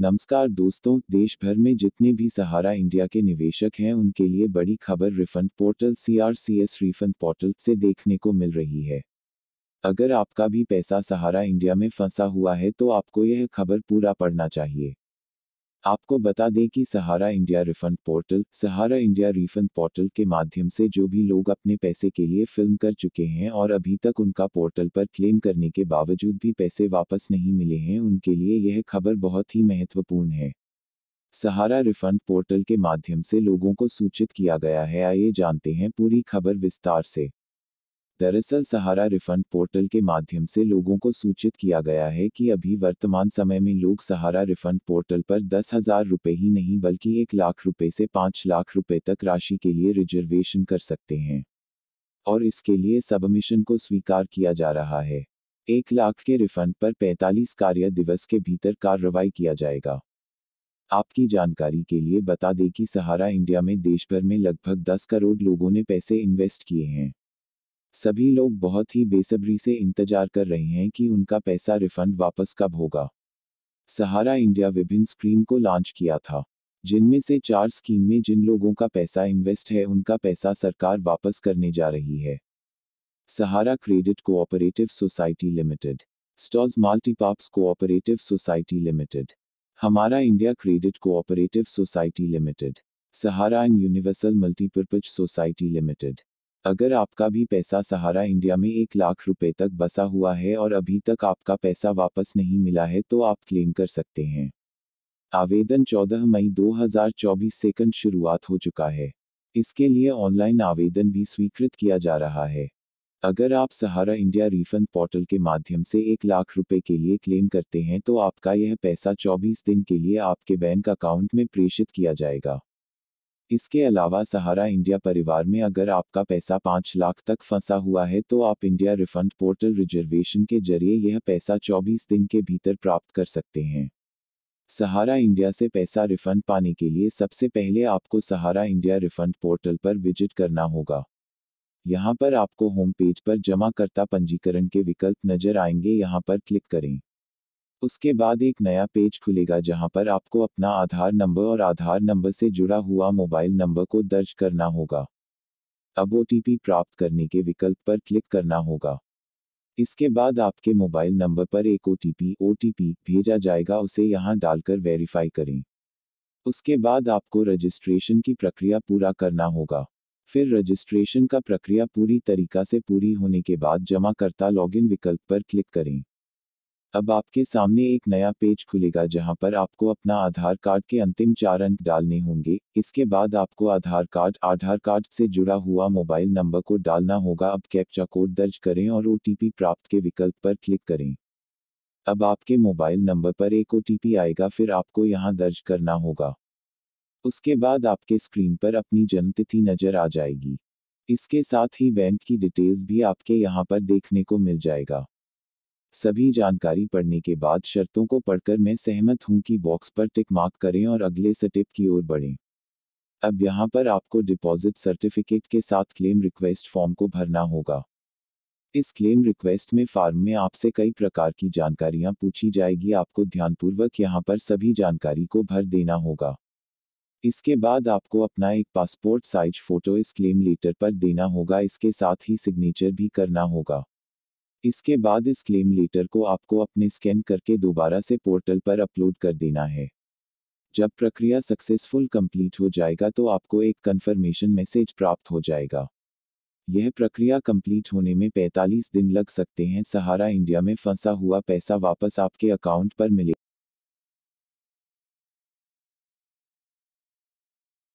नमस्कार दोस्तों देश भर में जितने भी सहारा इंडिया के निवेशक हैं उनके लिए बड़ी खबर refund portal C R C S refund portal से देखने को मिल रही है अगर आपका भी पैसा सहारा इंडिया में फंसा हुआ है तो आपको यह खबर पूरा पढ़ना चाहिए आपको बता दें कि Sahara India refund portal Sahara India refund portal के माध्यम से जो भी लोग अपने पैसे के लिए फिल्म कर चुके हैं और अभी तक उनका पोर्टल पर क्लेम करने के बावजूद भी पैसे वापस नहीं मिले हैं उनके लिए यह खबर बहुत ही महत्वपूर्ण है सहारा रिफंड पोर्टल के माध्यम से लोगों को सूचित किया गया है आइए जानते हैं पूरी खबर विस्तार से दरअसल सहारा रिफंड पोर्टल के माध्यम से लोगों को सूचित किया गया है कि अभी वर्तमान समय में लोग सहारा रिफंड पोर्टल पर दस हजार रुपये ही नहीं बल्कि एक लाख रुपये से पाँच लाख रुपये तक राशि के लिए रिजर्वेशन कर सकते हैं और इसके लिए सबमिशन को स्वीकार किया जा रहा है एक लाख के रिफंड पर 45 कार्य दिवस के भीतर कार्रवाई किया जाएगा आपकी जानकारी के लिए बता दें कि सहारा इंडिया में देश भर में लगभग 10 करोड़ लोगों ने पैसे इन्वेस्ट किए हैं सभी लोग बहुत ही बेसब्री से इंतजार कर रहे हैं कि उनका पैसा रिफंड वापस कब होगा सहारा इंडिया विभिन्न स्कीम को लॉन्च किया था जिनमें से चार स्कीम में जिन लोगों का पैसा इन्वेस्ट है उनका पैसा सरकार वापस करने जा रही है Sahara credit cooperative society limited स्टॉज मल्टीपाप्स कोऑपरेटिव सोसाइटी लिमिटेड हमारा India credit cooperative society limited Sahara and universal multipurpose society limited अगर आपका भी पैसा सहारा इंडिया में एक लाख रुपए तक बसा हुआ है और अभी तक आपका पैसा वापस नहीं मिला है तो आप क्लेम कर सकते हैं आवेदन 14 मई 2024 सेकंड शुरुआत हो चुका है इसके लिए ऑनलाइन आवेदन भी स्वीकृत किया जा रहा है अगर आप सहारा इंडिया रिफंड पोर्टल के माध्यम से एक लाख रुपए के लिए क्लेम करते हैं तो आपका यह पैसा 24 दिन के लिए आपके बैंक अकाउंट में प्रेषित किया जाएगा इसके अलावा सहारा इंडिया परिवार में अगर आपका पैसा पाँच लाख तक फंसा हुआ है तो आप इंडिया रिफंड पोर्टल रिजर्वेशन के जरिए यह पैसा 24 दिन के भीतर प्राप्त कर सकते हैं सहारा इंडिया से पैसा रिफंड पाने के लिए सबसे पहले आपको सहारा इंडिया रिफंड पोर्टल पर विजिट करना होगा यहाँ पर आपको होम पेज पर जमाकर्ता पंजीकरण के विकल्प नजर आएंगे यहाँ पर क्लिक करें उसके बाद एक नया पेज खुलेगा जहां पर आपको अपना आधार नंबर और आधार नंबर से जुड़ा हुआ मोबाइल नंबर को दर्ज करना होगा अब ओ प्राप्त करने के विकल्प पर क्लिक करना होगा इसके बाद आपके मोबाइल नंबर पर एक ओ टी भेजा जाएगा उसे यहाँ डालकर वेरीफाई करें उसके बाद आपको रजिस्ट्रेशन की प्रक्रिया पूरा करना होगा फिर रजिस्ट्रेशन का प्रक्रिया पूरी तरीका से पूरी होने के बाद जमाकर्ता लॉगिन विकल्प पर क्लिक करें अब आपके सामने एक नया पेज खुलेगा जहां पर आपको अपना आधार कार्ड के अंतिम चार अंक डालने होंगे इसके बाद आपको आधार कार्ड आधार कार्ड से जुड़ा हुआ मोबाइल नंबर को डालना होगा अब कैप्चा कोड दर्ज करें और ओ प्राप्त के विकल्प पर क्लिक करें अब आपके मोबाइल नंबर पर एक ओ आएगा फिर आपको यहाँ दर्ज करना होगा उसके बाद आपके स्क्रीन पर अपनी जन्मतिथि नजर आ जाएगी इसके साथ ही बैंक की डिटेल्स भी आपके यहाँ पर देखने को मिल जाएगा सभी जानकारी पढ़ने के बाद शर्तों को पढ़कर मैं सहमत हूं कि बॉक्स पर टिक मार्क करें और अगले स्टेप की ओर बढ़ें अब यहाँ पर आपको डिपॉजिट सर्टिफिकेट के साथ क्लेम रिक्वेस्ट फॉर्म को भरना होगा इस क्लेम रिक्वेस्ट में फार्म में आपसे कई प्रकार की जानकारियां पूछी जाएगी आपको ध्यानपूर्वक यहाँ पर सभी जानकारी को भर देना होगा इसके बाद आपको अपना एक पासपोर्ट साइज फोटो इस क्लेम लेटर पर देना होगा इसके साथ ही सिग्नेचर भी करना होगा इसके बाद इस क्लेम लेटर को आपको अपने स्कैन करके दोबारा से पोर्टल पर अपलोड कर देना है जब प्रक्रिया सक्सेसफुल कंप्लीट हो जाएगा तो आपको एक कंफर्मेशन मैसेज प्राप्त हो जाएगा यह प्रक्रिया कंप्लीट होने में 45 दिन लग सकते हैं सहारा इंडिया में फंसा हुआ पैसा वापस आपके अकाउंट पर मिलेगा